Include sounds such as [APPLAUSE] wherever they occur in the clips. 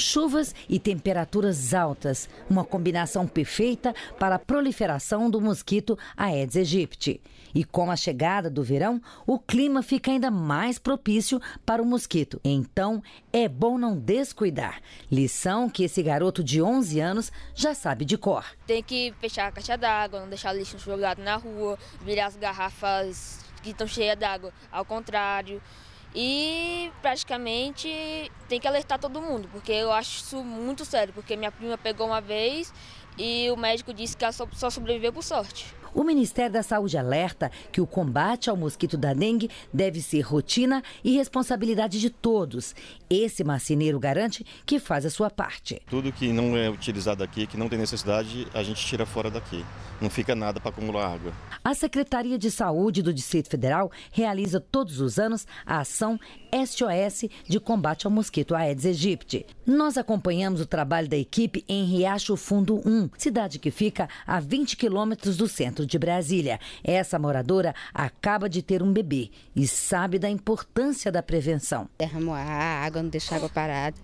chuvas e temperaturas altas, uma combinação perfeita para a proliferação do mosquito Aedes aegypti. E com a chegada do verão, o clima fica ainda mais propício para o mosquito. Então, é bom não descuidar. Lição que esse garoto de 11 anos já sabe de cor. Tem que fechar a caixa d'água, não deixar lixo jogado na rua, virar as garrafas que estão cheias d'água ao contrário. E praticamente tem que alertar todo mundo, porque eu acho isso muito sério, porque minha prima pegou uma vez e o médico disse que ela só, só sobreviveu por sorte. O Ministério da Saúde alerta que o combate ao mosquito da dengue deve ser rotina e responsabilidade de todos. Esse marceneiro garante que faz a sua parte. Tudo que não é utilizado aqui, que não tem necessidade, a gente tira fora daqui. Não fica nada para acumular água. A Secretaria de Saúde do Distrito Federal realiza todos os anos a ação SOS de combate ao mosquito Aedes aegypti. Nós acompanhamos o trabalho da equipe em Riacho Fundo 1, cidade que fica a 20 quilômetros do centro de Brasília. Essa moradora acaba de ter um bebê e sabe da importância da prevenção. Derramou a água, não deixar a água parada.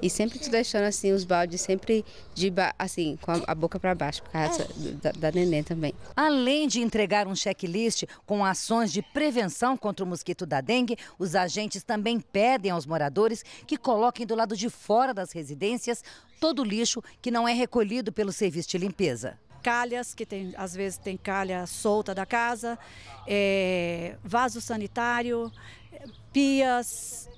E sempre te deixando assim os baldes sempre de assim, com a boca para baixo, por causa é. da, da neném também. Além de entregar um checklist com ações de prevenção contra o mosquito da dengue, os agentes também pedem aos moradores que coloquem do lado de fora das residências todo o lixo que não é recolhido pelo serviço de limpeza calhas, que tem, às vezes tem calha solta da casa, é, vaso sanitário, pias,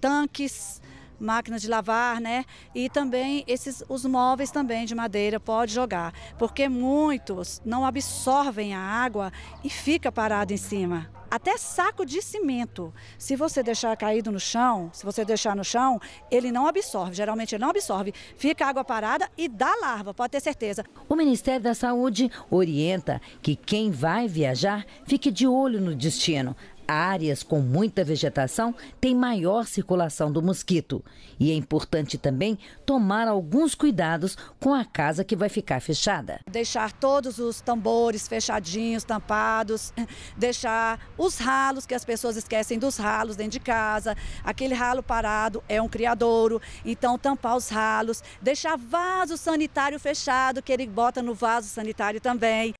tanques, máquina de lavar, né? E também esses os móveis também de madeira pode jogar, porque muitos não absorvem a água e fica parado em cima. Até saco de cimento, se você deixar caído no chão, se você deixar no chão, ele não absorve. Geralmente ele não absorve. Fica água parada e dá larva, pode ter certeza. O Ministério da Saúde orienta que quem vai viajar fique de olho no destino. Áreas com muita vegetação têm maior circulação do mosquito e é importante também tomar alguns cuidados com a casa que vai ficar fechada. Deixar todos os tambores fechadinhos, tampados, [LAUGHS] deixar os ralos, que as pessoas esquecem dos ralos dentro de casa. Aquele ralo parado é um criadouro, então tampar os ralos, deixar vaso sanitário fechado, que ele bota no vaso sanitário também.